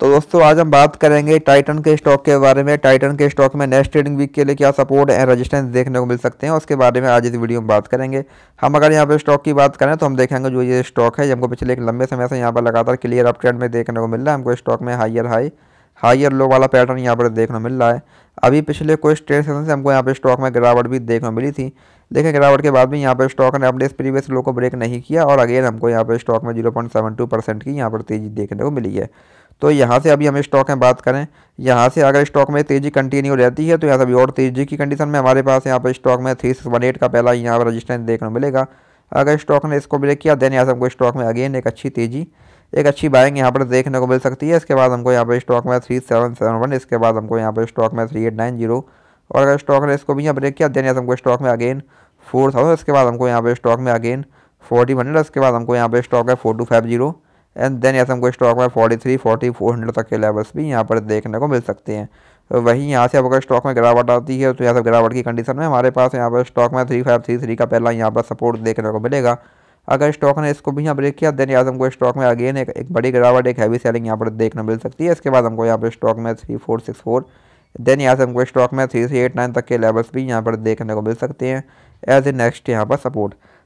तो दोस्तों आज हम बात करेंगे टाइटन के स्टॉक के बारे में टाइटन के स्टॉक में नेक्स्ट ट्रेडिंग वीक के लिए क्या सपोर्ट एंड रेजिस्टेंस देखने को मिल सकते हैं उसके बारे में आज इस वीडियो में बात करेंगे हम अगर यहाँ पर स्टॉक की बात करें तो हम देखेंगे जो ये स्टॉक है हमको पिछले एक लंबे समय से यहाँ पर लगातार क्लियर अप ट्रेंड में देखने को मिल रहा है हमको स्टॉक में हाइयर हाई हाइयर लो वाला पैटर्न यहाँ पर देखने को मिल रहा है अभी पिछले कुछ ट्रेड सेशन से हमको यहाँ पर स्टॉक में गिरावट भी देखने को मिली थी देखिए गिरावट के बाद भी यहाँ पर स्टॉक ने अपने इस प्रीवियस लो को ब्रेक नहीं किया और अगेन हमको यहाँ पर स्टॉक में zero point seven two percent की यहाँ पर तेजी देखने को मिली है तो यहाँ से अभी हम स्टॉक में बात करें यहाँ से अगर स्टॉक में तेज़ी कंटिन्यू रहती है तो यहाँ से अभी और तेज़ी की कंडीशन में हमारे पास यहाँ पर स्टॉक में थ्री सिक्स वन एट का पहला यहाँ पर रजिस्टेंस देखने को मिलेगा अगर स्टॉक ने इसको ब्रेक किया देन यहाँ से हमको स्टॉक में अगेन एक अच्छी तेज़ी एक अच्छी बाइंग यहाँ पर देखने को मिल सकती है इसके बाद हमको यहाँ पर स्टॉक में थ्री सेवन सेवन वन इसके बाद हमको यहाँ पर स्टॉक में थ्री एट नाइन जीरो और अगर स्टॉक ने इसको भी यहाँ ब्रेक किया देन यहाँ से हमको स्टॉक में अगेन फोर थाउजेंड इसके बाद हमको यहाँ पर स्टॉक में अगेन फोर्टी हंड्रेड इसके बाद हमको यहाँ पर स्टॉक है four two five zero and then as हमको स्टॉक में 43, फोर हंड्रेड तक के लेवल्स भी यहाँ पर देखने को मिल सकते हैं तो वहीं यहाँ से अगर स्टॉक में गिरावट आती है तो यहाँ से गिरावट की कंडीशन में हमारे पास यहाँ पर स्टॉक में थ्री फाइव थ्री थ्री का पहला यहाँ पर सपोर्ट देखने को मिलेगा अगर स्टॉक ने इसको भी यहाँ ब्रेक किया देन आज हमको स्टॉक में अगेन एक, एक बड़ी गिरावट एक हैवी सेलिंग यहाँ पर देखने मिल सकती है इसके बाद हमको यहाँ पर स्टॉक में three four six four then यहाँ से हमको स्टॉक में थ्री थ्री एट नाइन तक के लेवल्स भी यहाँ पर देखने को मिल सकते हैं एज ए नेक्स्ट यहाँ पर सपोर्ट